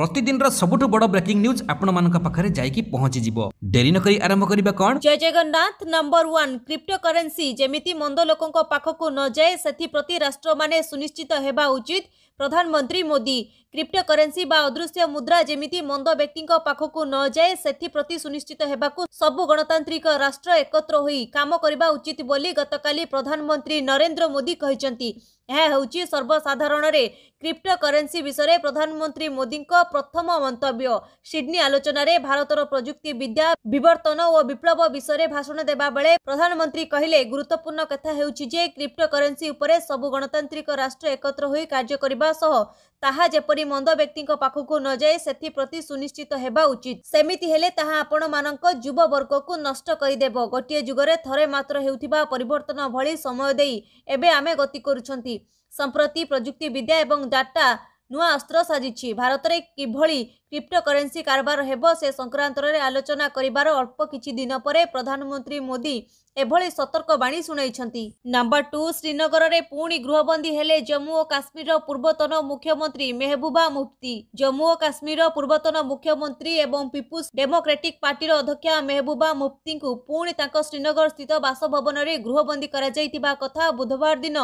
ପ୍ରତିଦିନର ସବୁଠୁ ବଡ଼ breaking news ଆପଣମାନଙ୍କ ପାଖରେ ଯାଇକି ପହଞ୍ଚିଯିବ ଡେରି ନକରି ଆରମ୍ଭ କରିବା କ'ଣ Jai Jagannath number one cryptocurrency ଯେମିତି ମନ୍ଦ ଲୋକଙ୍କ ପାଖକୁ ନଯାଏ ସେଥିପ୍ରତି ରାଷ୍ଟ୍ରମାନେ ସୁନିଶ୍ଚିତ ହେବା ଉଚିତ প্রধানমন্ত্রী মোদি ক্রিপ্টোকরেন্সি বা অদৃশ্য মুদ্রা যেমিতি মন্দ ব্যক্তিଙ୍କ ପାଖକୁ ନ ଯାଏ ସେଥିପ୍ରତି ସୁନିଶ୍ଚିତ ହେବାକୁ ସବୁ ଗଣତାନ୍ତ୍ରିକ ରାଷ୍ଟ୍ର ଏକତ୍ର ହୋଇ କାମ କରିବା ଉଚିତ ବୋଲି ଗତକାଲି ପ୍ରଧାନମନ୍ତ୍ରୀ ନରେନ୍ଦ୍ର ମୋଦି କହିଛନ୍ତି ଏହା ହେଉଛି ସର୍ବସାଧାରଣରେ କ୍ରିପ୍ଟୋକରେନ୍ସି ବିଷୟରେ ପ୍ରଧାନମନ୍ତ୍ରୀ ମୋଦିଙ୍କ ପ୍ରଥମ ମନ୍ତବ୍ୟ ସିଡ୍ନୀ ଆଲୋଚନାରେ ଭାରତର ପ୍ରଯୁକ୍ତି ବିଦ୍ୟା ବିବର୍ତ୍ତନ ଓ ବିପ୍ଳବ ବିଷୟରେ ଭାଷଣ ଦେବା ବେଳେ ପ୍ରଧାନମନ୍ତ୍ରୀ କହିଲେ ଗୁରୁତ୍ୱପୂର୍ଣ୍ଣ କଥା ହେଉଛି ଯେ କ୍ରିପ୍ଟୋକରେନ୍ସି ଉପରେ ସବୁ ଗଣତାନ୍ତ୍ରିକ ରାଷ୍ଟ୍ର ଏକତ୍ର ହୋଇ କାର୍ଯ୍ୟ କରିବା ରଖିବା ସହ ତାହା ଯେପରି ମନ୍ଦ ବ୍ୟକ୍ତିଙ୍କ ପାଖକୁ ନଯାଏ ସେଥିପ୍ରତି ସୁନିଶ୍ଚିତ ହେବା ଉଚିତ ସେମିତି ହେଲେ ତାହା ଆପଣମାନଙ୍କ ଯୁବବର୍ଗକୁ ନଷ୍ଟ କରିଦେବ ଗୋଟିଏ ଯୁଗରେ ଥରେ ମାତ୍ର ହେଉଥିବା ପରିବର୍ତ୍ତନ ଭଳି ସମୟ ଦେଇ ଏବେ ଆମେ ଗତି କରୁଛନ୍ତି ସମ୍ପ୍ରତି ପ୍ରଯୁକ୍ତି ବିଦ୍ୟା ଏବଂ ଡାଟା ନୂଆ ଅସ୍ତ୍ର ସାଜିଛି ଭାରତରେ କିଭଳି ক্রিপ্টোকরেন্সি কারবার ହେବ ସେ ସଂକ୍ରାନ୍ତରେ ଆଲୋଚନା କରିବାର ଅଳ୍ପ କିଛି ଦିନ ପରେ ପ୍ରଧାନମନ୍ତ୍ରୀ ମୋଦି ଏଭଳି ସତର୍କବାଣୀ ଶୁଣାଇଛନ୍ତି ନମ୍ବର ଟୁ ଶ୍ରୀନଗରରେ ପୁଣି ଗୃହବନ୍ଦୀ ହେଲେ ଜମ୍ମୁ ଓ କାଶ୍ମୀରର ପୂର୍ବତନ ମୁଖ୍ୟମନ୍ତ୍ରୀ ମେହବୁବା ମୁଫ୍ତି ଜମ୍ମୁ ଓ କାଶ୍ମୀରର ପୂର୍ବତନ ମୁଖ୍ୟମନ୍ତ୍ରୀ ଏବଂ ପିପୁଲ୍ସ ଡେମୋକ୍ରାଟିକ୍ ପାର୍ଟିର ଅଧ୍ୟକ୍ଷା ମେହବୁବା ମୁଫ୍ତିଙ୍କୁ ପୁଣି ତାଙ୍କ ଶ୍ରୀନଗର ସ୍ଥିତ ବାସଭବନରେ ଗୃହବନ୍ଦୀ କରାଯାଇଥିବା କଥା ବୁଧବାର ଦିନ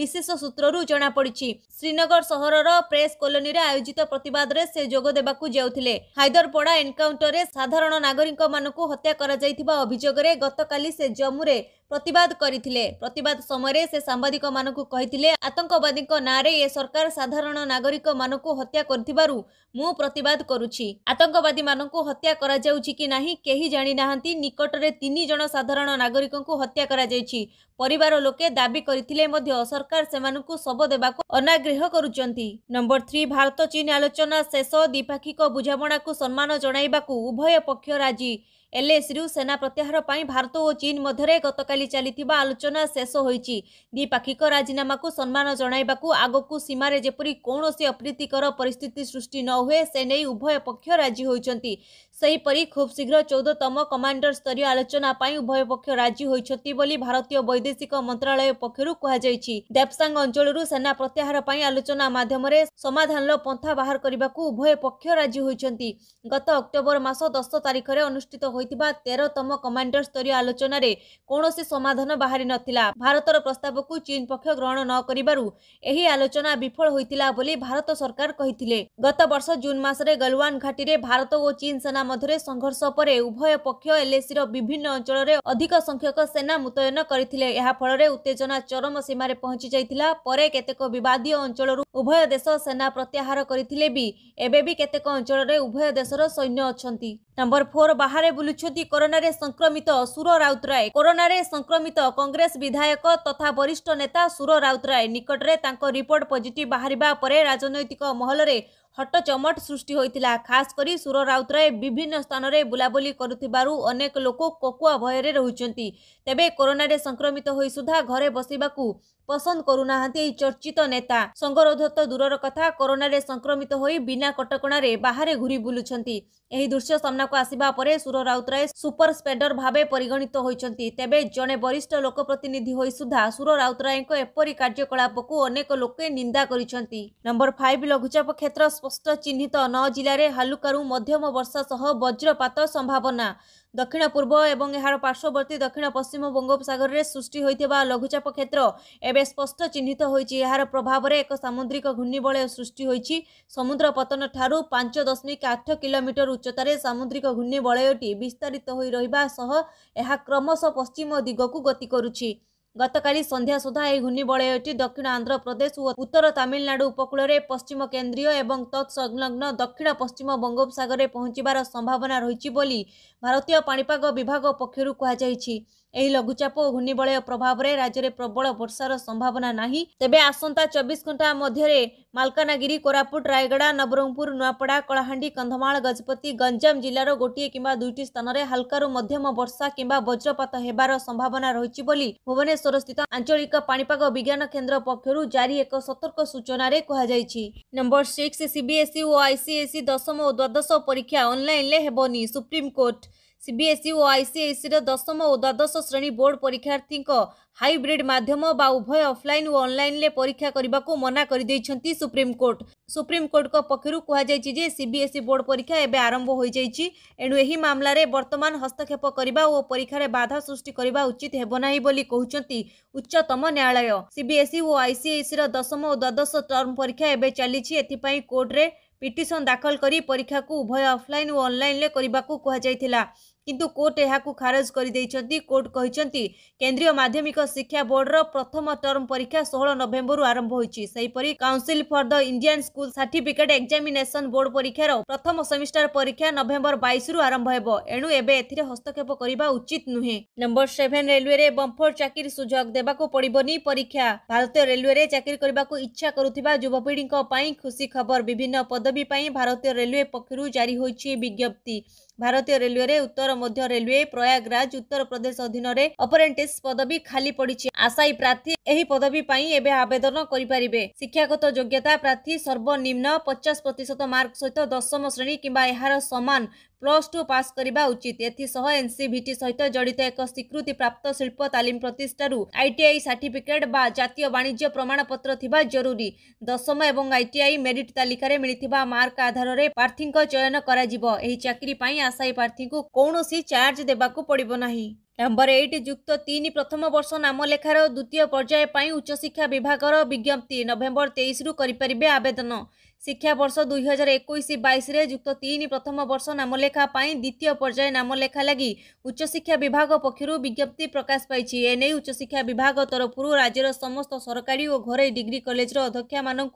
ବିଶେଷ ସୂତ୍ରରୁ ଜଣାପଡ଼ିଛି ଶ୍ରୀନଗର ସହରର ପ୍ରେସ୍ କଲୋନୀରେ ଆୟୋଜିତ ପ୍ରତିବାଦରେ ସେ ଯୋଗ ଦେବାକୁ ଯାଉଥିଲେ ହାଇଦରପଡ଼ା ଏନକାଉଣ୍ଟରରେ ସାଧାରଣ ନାଗରିକମାନଙ୍କୁ ହତ୍ୟା କରାଯାଇଥିବା ଅଭିଯୋଗରେ ଗତକାଲି ସେ ଜମ୍ମୁରେ ପ୍ରତିବାଦ କରିଥିଲେ ପ୍ରତିବାଦ ସମୟରେ ସେ ସାମ୍ବାଦିକମାନଙ୍କୁ କହିଥିଲେ ଆତଙ୍କବାଦୀଙ୍କ ନାଁରେ ଏ ସରକାର ସାଧାରଣ ନାଗରିକମାନଙ୍କୁ ହତ୍ୟା କରିଥିବାରୁ ମୁଁ ପ୍ରତିବାଦ କରୁଛି ଆତଙ୍କବାଦୀମାନଙ୍କୁ ହତ୍ୟା କରାଯାଉଛି କି ନାହିଁ କେହି ଜାଣିନାହାନ୍ତି ନିକଟରେ ତିନି ଜଣ ସାଧାରଣ ନାଗରିକଙ୍କୁ ହତ୍ୟା କରାଯାଇଛି ପରିବାର ଲୋକେ ଦାବି କରିଥିଲେ ମଧ୍ୟ ସରକାର ସେମାନଙ୍କୁ ଶବ ଦେବାକୁ ଅନାଗ୍ରହ କରୁଛନ୍ତି ନମ୍ବର ଥ୍ରୀ ଭାରତ ଚୀନ ଆଲୋଚନା ଶେଷ ଦ୍ୱିପାକ୍ଷିକ ବୁଝାମଣାକୁ ସମ୍ମାନ ଜଣାଇବାକୁ ଉଭୟ ପକ୍ଷ ରାଜି ଏଲ୍ଏସ୍ରୁ ସେନା ପ୍ରତ୍ୟାହାର ପାଇଁ ଭାରତ ଓ ଚୀନ୍ ମଧ୍ୟରେ ଗତକାଲି ଚାଲିଥିବା ଆଲୋଚନା ଶେଷ ହୋଇଛି ଦ୍ୱିପାକ୍ଷିକ ରାଜିନାମାକୁ ସମ୍ମାନ ଜଣାଇବାକୁ ଆଗକୁ ସୀମାରେ ଯେପରି କୌଣସି ଅପ୍ରୀତିକର ପରିସ୍ଥିତି ସୃଷ୍ଟି ନ ହୁଏ ସେ ନେଇ ଉଭୟ ପକ୍ଷ ରାଜି ହୋଇଛନ୍ତି ସେହିପରି ଖୁବ୍ ଶୀଘ୍ର ଚଉଦତମ କମାଣ୍ଡର ସ୍ତରୀୟ ଆଲୋଚନା ପାଇଁ ଉଭୟ ପକ୍ଷ ରାଜି ହୋଇଛନ୍ତି ବୋଲି ଭାରତୀୟ ବୈଦେଶିକ ମନ୍ତ୍ରଣାଳୟ ପକ୍ଷରୁ କୁହାଯାଇଛି ଦେବସାଙ୍ଗ ଅଞ୍ଚଳରୁ ସେନା ପ୍ରତ୍ୟାହାର ପାଇଁ ଆଲୋଚନା ମାଧ୍ୟମରେ ସମାଧାନର ପନ୍ଥା ବାହାର କରିବାକୁ ଉଭୟ ପକ୍ଷ ରାଜି ହୋଇଛନ୍ତି ଗତ ଅକ୍ଟୋବର ମାସ ଦଶ ତାରିଖରେ ଅନୁଷ୍ଠିତ ହୋଇଥିବା ତେରତମ କମାଣ୍ଡର ସ୍ତରୀୟ ଆଲୋଚନାରେ କୌଣସି ସମାଧାନ ବାହାରି ନଥିଲା ଭାରତର ପ୍ରସ୍ତାବକୁ ଚୀନ ପକ୍ଷ ଗ୍ରହଣ ନ କରିବାରୁ ଏହି ଆଲୋଚନା ବିଫଳ ହୋଇଥିଲା ବୋଲି ଭାରତ ସରକାର କହିଥିଲେ ଗତ ବର୍ଷ ଜୁନ୍ ମାସରେ ଗଲୱାନ୍ ଘାଟିରେ ଭାରତ ଓ ଚୀନ ସେନା ମଧ୍ୟରେ ସଂଘର୍ଷ ପରେ ଉଭୟ ପକ୍ଷ ଏଲ୍ଏସିର ବିଭିନ୍ନ ଅଞ୍ଚଳରେ ଅଧିକ ସଂଖ୍ୟକ ସେନା ମୁତୟନ କରିଥିଲେ ଏହାଫଳରେ ଉତ୍ତେଜନା ଚରମ ସୀମାରେ ପହଞ୍ଚି ଯାଇଥିଲା ପରେ କେତେକ ବିବାଦୀୟ ଅଞ୍ଚଳରୁ ଉଭୟ ଦେଶ ସେନା ପ୍ରତ୍ୟାହାର କରିଥିଲେ ବି ଏବେ ବି କେତେକ ଅଞ୍ଚଳରେ ଉଭୟ ଦେଶର ସୈନ୍ୟ ଅଛନ୍ତି ନମ୍ବର ଫୋର ବାହାରେ ବୁଲୁଛନ୍ତି କରୋନାରେ ସଂକ୍ରମିତ ସୁର ରାଉତରାୟ କରୋନାରେ ସଂକ୍ରମିତ କଂଗ୍ରେସ ବିଧାୟକ ତଥା ବରିଷ୍ଠ ନେତା ସୁର ରାଉତରାୟ ନିକଟରେ ତାଙ୍କ ରିପୋର୍ଟ ପଜିଟିଭ ବାହାରିବା ପରେ ରାଜନୈତିକ ମହଲରେ ହଟଚମଟ ସୃଷ୍ଟି ହୋଇଥିଲା ଖାସ୍ କରି ସୁର ରାଉତରାୟ ବିଭିନ୍ନ ସ୍ଥାନରେ ବୁଲାବୁଲି କରୁଥିବାରୁ ଅନେକ ଲୋକ କକୁଆ ଭୟରେ ରହୁଛନ୍ତି ତେବେ କରୋନାରେ ସଂକ୍ରମିତ ହୋଇ ସୁଦ୍ଧା ଘରେ ବସିବାକୁ ପସନ୍ଦ କରୁନାହାନ୍ତି ଏହି ଚର୍ଚ୍ଚିତ ନେତା ସଙ୍ଗରୋଧ ତ ଦୂରର କଥା କରୋନାରେ ସଂକ୍ରମିତ ହୋଇ ବିନା କଟକଣାରେ ବାହାରେ ଘୁରି ବୁଲୁଛନ୍ତି ଏହି ଦୃଶ୍ୟ ସାମ୍ନାକୁ ଆସିବା ପରେ ସୁର ରାଉତରାୟ ସୁପର ସ୍ପେଡର ଭାବେ ପରିଗଣିତ ହୋଇଛନ୍ତି ତେବେ ଜଣେ ବରିଷ୍ଠ ଲୋକପ୍ରତିନିଧି ହୋଇ ସୁଦ୍ଧା ସୁର ରାଉତରାୟଙ୍କ ଏପରି କାର୍ଯ୍ୟକଳାପକୁ ଅନେକ ଲୋକେ ନିନ୍ଦା କରିଛନ୍ତି ନମ୍ବର ଫାଇଭ ଲଘୁଚାପ କ୍ଷେତ୍ର ସ୍ପଷ୍ଟ ଚିହ୍ନିତ ନଅ ଜିଲ୍ଲାରେ ହାଲୁକାରୁ ମଧ୍ୟମ ବର୍ଷା ସହ ବଜ୍ରପାତ ସମ୍ଭାବନା ଦକ୍ଷିଣ ପୂର୍ବ ଏବଂ ଏହାର ପାର୍ଶ୍ୱବର୍ତ୍ତୀ ଦକ୍ଷିଣ ପଶ୍ଚିମ ବଙ୍ଗୋପସାଗରରେ ସୃଷ୍ଟି ହୋଇଥିବା ଲଘୁଚାପ କ୍ଷେତ୍ର ଏବେ ସ୍ପଷ୍ଟ ଚିହ୍ନିତ ହୋଇଛି ଏହାର ପ୍ରଭାବରେ ଏକ ସାମୁଦ୍ରିକ ଘୂର୍ଣ୍ଣିବଳୟ ସୃଷ୍ଟି ହୋଇଛି ସମୁଦ୍ର ପତନଠାରୁ ପାଞ୍ଚ ଦଶମିକ ଆଠ କିଲୋମିଟର ଉଚ୍ଚତାରେ ସାମୁଦ୍ରିକ ଘୂର୍ଣ୍ଣିବଳୟଟି ବିସ୍ତାରିତ ହୋଇ ରହିବା ସହ ଏହା କ୍ରମଶଃ ପଶ୍ଚିମ ଦିଗକୁ ଗତି କରୁଛି ଗତକାଲି ସନ୍ଧ୍ୟା ସୁଦ୍ଧା ଏହି ଘୂର୍ଣ୍ଣିବଳୟଟି ଦକ୍ଷିଣ ଆନ୍ଧ୍ରପ୍ରଦେଶ ଓ ଉତ୍ତର ତାମିଲନାଡୁ ଉପକୂଳରେ ପଶ୍ଚିମ କେନ୍ଦ୍ରୀୟ ଏବଂ ତତ୍ସଂଲଗ୍ନ ଦକ୍ଷିଣ ପଶ୍ଚିମ ବଙ୍ଗୋପସାଗରରେ ପହଞ୍ଚିବାର ସମ୍ଭାବନା ରହିଛି ବୋଲି ଭାରତୀୟ ପାଣିପାଗ ବିଭାଗ ପକ୍ଷରୁ କୁହାଯାଇଛି ଏହି ଲଘୁଚାପ ଓ ଘୂର୍ଣ୍ଣିବଳୟ ପ୍ରଭାବରେ ରାଜ୍ୟରେ ପ୍ରବଳ ବର୍ଷାର ସମ୍ଭାବନା ନାହିଁ ତେବେ ଆସନ୍ତା ଚବିଶ ଘଣ୍ଟା ମଧ୍ୟରେ ମାଲକାନଗିରି କୋରାପୁଟ ରାୟଗଡ଼ା ନବରଙ୍ଗପୁର ନୂଆପଡ଼ା କଳାହାଣ୍ଡି କନ୍ଧମାଳ ଗଜପତି ଗଞ୍ଜାମ ଜିଲ୍ଲାର ଗୋଟିଏ କିମ୍ବା ଦୁଇଟି ସ୍ଥାନରେ ହାଲକାରୁ ମଧ୍ୟମ ବର୍ଷା କିମ୍ବା ବଜ୍ରପାତ ହେବାର ସମ୍ଭାବନା ରହିଛି ବୋଲି ଭୁବନେଶ୍ୱରସ୍ଥିତ ଆଞ୍ଚଳିକ ପାଣିପାଗ ବିଜ୍ଞାନ କେନ୍ଦ୍ର ପକ୍ଷରୁ ଜାରି ଏକ ସତର୍କ ସୂଚନାରେ କୁହାଯାଇଛି ନମ୍ବର ସିକ୍ସ ସିବିଏସ୍ଇ ଓ ଆଇସିଏସ୍ଇ ଦଶମ ଓ ଦ୍ୱାଦଶ ପରୀକ୍ଷା ଅନ୍ଲାଇନ୍ରେ ହେବନି ସୁପ୍ରିମକୋର୍ଟ ସିବିଏସ୍ଇ ଓ ଆଇସିଏସ୍ଇର ଦଶମ ଓ ଦ୍ୱାଦଶ ଶ୍ରେଣୀ ବୋର୍ଡ ପରୀକ୍ଷାର୍ଥୀଙ୍କ ହାଇବ୍ରିଡ୍ ମାଧ୍ୟମ ବା ଉଭୟ ଅଫ୍ଲାଇନ୍ ଓ ଅନ୍ଲାଇନ୍ରେ ପରୀକ୍ଷା କରିବାକୁ ମନା କରିଦେଇଛନ୍ତି ସୁପ୍ରିମକୋର୍ଟ ସୁପ୍ରିମକୋର୍ଟଙ୍କ ପକ୍ଷରୁ କୁହାଯାଇଛି ଯେ ସିବିଏସ୍ଇ ବୋର୍ଡ ପରୀକ୍ଷା ଏବେ ଆରମ୍ଭ ହୋଇଯାଇଛି ଏଣୁ ଏହି ମାମଲାରେ ବର୍ତ୍ତମାନ ହସ୍ତକ୍ଷେପ କରିବା ଓ ପରୀକ୍ଷାରେ ବାଧା ସୃଷ୍ଟି କରିବା ଉଚିତ ହେବ ନାହିଁ ବୋଲି କହୁଛନ୍ତି ଉଚ୍ଚତମ ନ୍ୟାୟାଳୟ ସିବିଏସ୍ଇ ଓ ଆଇସିଏସ୍ଇର ଦଶମ ଓ ଦ୍ୱାଦଶ ଟର୍ମ ପରୀକ୍ଷା ଏବେ ଚାଲିଛି ଏଥିପାଇଁ କୋର୍ଟରେ ପିଟିସନ୍ ଦାଖଲ କରି ପରୀକ୍ଷାକୁ ଉଭୟ ଅଫ୍ଲାଇନ୍ ଓ ଅନ୍ଲାଇନ୍ରେ କରିବାକୁ କୁହାଯାଇଥିଲା କିନ୍ତୁ କୋର୍ଟ ଏହାକୁ ଖାରଜ କରିଦେଇଛନ୍ତି କୋର୍ଟ କହିଛନ୍ତି କେନ୍ଦ୍ରୀୟ ମାଧ୍ୟମିକ ଶିକ୍ଷା ବୋର୍ଡର ପ୍ରଥମ ଟର୍ମ ପରୀକ୍ଷା ଷୋହଳ ନଭେମ୍ବରରୁ ଆରମ୍ଭ ହୋଇଛି ସେହିପରି council for the Indian school certificate examination board ପରୀକ୍ଷାର ପ୍ରଥମ ସେମିଷ୍ଟାର ପରୀକ୍ଷା ନଭେମ୍ବର ବାଇଶରୁ ଆରମ୍ଭ ହେବ ଏଣୁ ଏବେ ଏଥିରେ ହସ୍ତକ୍ଷେପ କରିବା ଉଚିତ ନୁହେଁ ନମ୍ବର ସେଭେନ୍ ରେଲୱେରେ ବମ୍ଫର ଚାକିରି ସୁଯୋଗ ଦେବାକୁ ପଡ଼ିବନି ପରୀକ୍ଷା ଭାରତୀୟ ରେଲୱେରେ ଚାକିରି କରିବାକୁ ଇଚ୍ଛା କରୁଥିବା ଯୁବପିଢ଼ିଙ୍କ ପାଇଁ ଖୁସି ଖବର ବିଭିନ୍ନ ପଦବୀ ପାଇଁ ଭାରତୀୟ ରେଲୱେ ପକ୍ଷରୁ ଜାରି ହୋଇଛି ବିଜ୍ଞପ୍ତି ଭାରତୀୟ ରେଲୱେରେ ଉତ୍ତର ମଧ୍ୟ ରେଲୱେ ପ୍ରୟାଗରାଜ ଉତ୍ତରପ୍ରଦେଶ ଅଧୀନରେ ଅପରେଣ୍ଟିସ୍ ପଦବୀ ଖାଲି ପଡ଼ିଛି ଆଶାୟୀ ପ୍ରାର୍ଥୀ ଏହି ପଦବୀ ପାଇଁ ଏବେ ଆବେଦନ କରିପାରିବେ ଶିକ୍ଷାଗତ ଯୋଗ୍ୟତା ପ୍ରାର୍ଥୀ ସର୍ବନିମ୍ନ ପଚାଶ ପ୍ରତିଶତ ମାର୍କ ସହିତ ଦଶମ ଶ୍ରେଣୀ କିମ୍ବା ଏହାର ସମାନ ପ୍ଲସ୍ ଟୁ ପାସ୍ କରିବା ଉଚିତ ଏଥିସହ ଏନ୍ସିଭିଟି ସହିତ ଜଡ଼ିତ ଏକ ସ୍ୱୀକୃତିପ୍ରାପ୍ତ ଶିଳ୍ପ ତାଲିମ ପ୍ରତିଷ୍ଠାରୁ ଆଇଟିଆଇ ସାର୍ଟିଫିକେଟ୍ ବା ଜାତୀୟ ବାଣିଜ୍ୟ ପ୍ରମାଣପତ୍ର ଥିବା ଜରୁରୀ ଦଶମ ଏବଂ ଆଇଟିଆଇ ମେରିଟ୍ ତାଲିକାରେ ମିଳିଥିବା ମାର୍କ ଆଧାରରେ ପ୍ରାର୍ଥୀଙ୍କ ଚୟନ କରାଯିବ ଏହି ଚାକିରି ପାଇଁ ଆଶାୟୀ ପ୍ରାର୍ଥୀଙ୍କୁ କୌଣସି ଚାର୍ଜ ଦେବାକୁ ପଡ଼ିବ ନାହିଁ ନମ୍ବର ଏଇଟ୍ ଯୁକ୍ତ ତିନି ପ୍ରଥମ ବର୍ଷ ନାମଲେଖାର ଦ୍ୱିତୀୟ ପର୍ଯ୍ୟାୟ ପାଇଁ ଉଚ୍ଚଶିକ୍ଷା ବିଭାଗର ବିଜ୍ଞପ୍ତି ନଭେମ୍ବର ତେଇଶରୁ କରିପାରିବେ ଆବେଦନ শিক্ষাবর্ষ দুই হাজার একুশ বাইশে যুক্ত তিন প্রথম বর্ষ নামলেখা পাই দ্বিতীয় পর্যায়ে নামলেখা লাগি উচ্চশিক্ষা বিভাগ পক্ষ বিজ্ঞপ্তি প্রকাশ পাইছে এনে উচ্চশিক্ষা বিভাগ তরফর রাজ্যের সমস্ত সরকারি ও ঘরে ডিগ্রি কলেজর অধ্যক্ষা মানুষ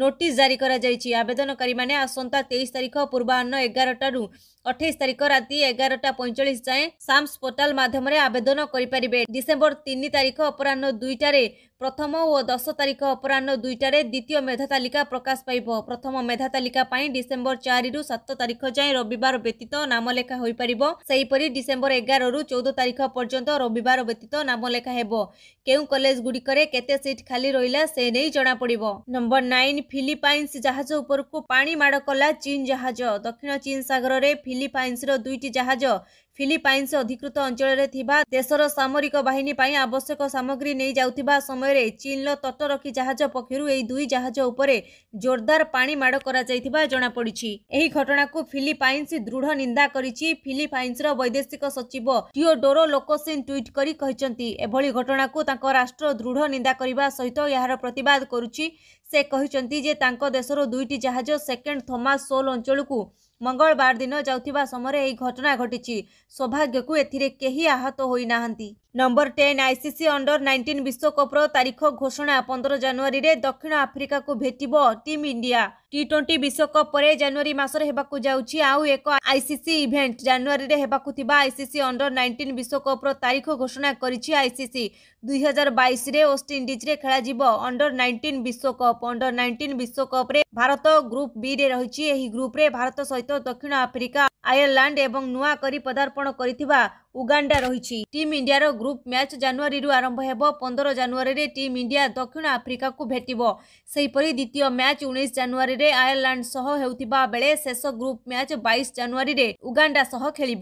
নোটিস জারি করা যাই আবেদনকারী মানে আসন্তা তেইশ তারিখ পূর্বাহ্ন এগারটার অঠেইশ তারিখ রাতে এগারোটা পঁয়চাশ যায় সামস পোর্টাল মাধ্যমে আবেদন করে ডিসেম্বর তিন তারিখ অপরাহ্ন দুইটার ପ୍ରଥମ ଓ ଦଶ ତାରିଖ ଅପରାହ୍ନ ଦୁଇଟାରେ ଦ୍ୱିତୀୟ ମେଧା ତାଲିକା ପ୍ରକାଶ ପାଇବ ପ୍ରଥମ ମେଧା ତାଲିକା ପାଇଁ ଡିସେମ୍ବର ଚାରିରୁ ସାତ ତାରିଖ ଯାଏଁ ରବିବାର ବ୍ୟତୀତ ନାମଲେଖା ହୋଇପାରିବ ସେହିପରି ଡିସେମ୍ବର ଏଗାରରୁ ଚଉଦ ତାରିଖ ପର୍ଯ୍ୟନ୍ତ ରବିବାର ବ୍ୟତୀତ ନାମଲେଖା ହେବ କେଉଁ କଲେଜଗୁଡ଼ିକରେ କେତେ ସିଟ୍ ଖାଲି ରହିଲା ସେ ନେଇ ଜଣାପଡ଼ିବ ନମ୍ବର ନାଇନ୍ ଫିଲିପାଇନ୍ସ ଜାହାଜ ଉପରକୁ ପାଣି ମାଡ଼ କଲା ଚୀନ୍ ଜାହାଜ ଦକ୍ଷିଣ ଚୀନ୍ ସାଗରରେ ଫିଲିପାଇନ୍ସର ଦୁଇଟି ଜାହାଜ ଫିଲିପାଇନ୍ସ ଅଧିକୃତ ଅଞ୍ଚଳରେ ଥିବା ଦେଶର ସାମରିକ ବାହିନୀ ପାଇଁ ଆବଶ୍ୟକ ସାମଗ୍ରୀ ନେଇ ଯାଉଥିବା ସମୟରେ ଚୀନ୍ର ତଟରକ୍ଷୀ ଜାହାଜ ପକ୍ଷରୁ ଏହି ଦୁଇ ଜାହାଜ ଉପରେ ଜୋରଦାର ପାଣି ମାଡ଼ କରାଯାଇଥିବା ଜଣାପଡ଼ିଛି ଏହି ଘଟଣାକୁ ଫିଲିପାଇନ୍ସ ଦୃଢ଼ ନିନ୍ଦା କରିଛି ଫିଲିପାଇନ୍ସର ବୈଦେଶିକ ସଚିବ ଟିଓଡୋରୋ ଲୋକସିନ୍ ଟ୍ୱିଟ୍ କରି କହିଛନ୍ତି ଏଭଳି ଘଟଣାକୁ ତାଙ୍କ ରାଷ୍ଟ୍ର ଦୃଢ଼ ନିନ୍ଦା କରିବା ସହିତ ଏହାର ପ୍ରତିବାଦ କରୁଛି ସେ କହିଛନ୍ତି ଯେ ତାଙ୍କ ଦେଶର ଦୁଇଟି ଜାହାଜ ସେକେଣ୍ଡ ଥୋମାସ୍ ସୋଲ ଅଞ୍ଚଳକୁ ମଙ୍ଗଳବାର ଦିନ ଯାଉଥିବା ସମୟରେ ଏହି ଘଟଣା ଘଟିଛି ସୌଭାଗ୍ୟକୁ ଏଥିରେ କେହି ଆହତ ହୋଇନାହାନ୍ତି number ten ICC under nineteen ବିଶ୍ୱକପ୍ର ତାରିଖ ଘୋଷଣା ପନ୍ଦର ଜାନୁଆରୀରେ ଦକ୍ଷିଣ ଆଫ୍ରିକାକୁ ଭେଟିବ ଟିମ୍ ଇଣ୍ଡିଆ টি ଟ୍ୱେଣ୍ଟି ବିଶ୍ୱକପ୍ ପରେ ଜାନୁଆରୀ ମାସରେ ହେବାକୁ ଯାଉଛି ଆଉ ଏକ ଆଇସିସି ଇଭେଣ୍ଟ ଜାନୁଆରୀରେ ହେବାକୁ ଥିବା ଆଇସିସି ଅଣ୍ଡର ନାଇଣ୍ଟିନ୍ ବିଶ୍ୱକପ୍ର ତାରିଖ ଘୋଷଣା କରିଛି ଆଇସିସି ଦୁଇହଜାର ବାଇଶରେ ୱେଷ୍ଟଇଣ୍ଡିଜ୍ରେ ଖେଳାଯିବ ଅଣ୍ଡର ନାଇଣ୍ଟିନ୍ ବିଶ୍ୱକପ୍ ଅଣ୍ଡର ନାଇଣ୍ଟିନ୍ ବିଶ୍ୱକପ୍ରେ ଭାରତ ଗ୍ରୁପ୍ ବିରେ ରହିଛି ଏହି ଗ୍ରୁପ୍ରେ ଭାରତ ସହିତ ଦକ୍ଷିଣ ଆଫ୍ରିକା ଆୟର୍ଲାଣ୍ଡ ଏବଂ ନୂଆ କରି ପଦାର୍ପଣ କରିଥିବା ଉଗାଣ୍ଡା ରହିଛି ଟିମ୍ ଇଣ୍ଡିଆର ଗ୍ରୁପ୍ ମ୍ୟାଚ୍ ଜାନୁଆରୀରୁ ଆରମ୍ଭ ହେବ ପନ୍ଦର ଜାନୁଆରୀରେ ଟିମ୍ ଇଣ୍ଡିଆ ଦକ୍ଷିଣ ଆଫ୍ରିକାକୁ ଭେଟିବ ସେହିପରି ଦ୍ୱିତୀୟ ମ୍ୟାଚ୍ ଉଣେଇଶ ଜାନୁଆରୀରେ आयरलैंड होता बेले शेष ग्रुप मैच बैश जानुरी उगांडा सह खेल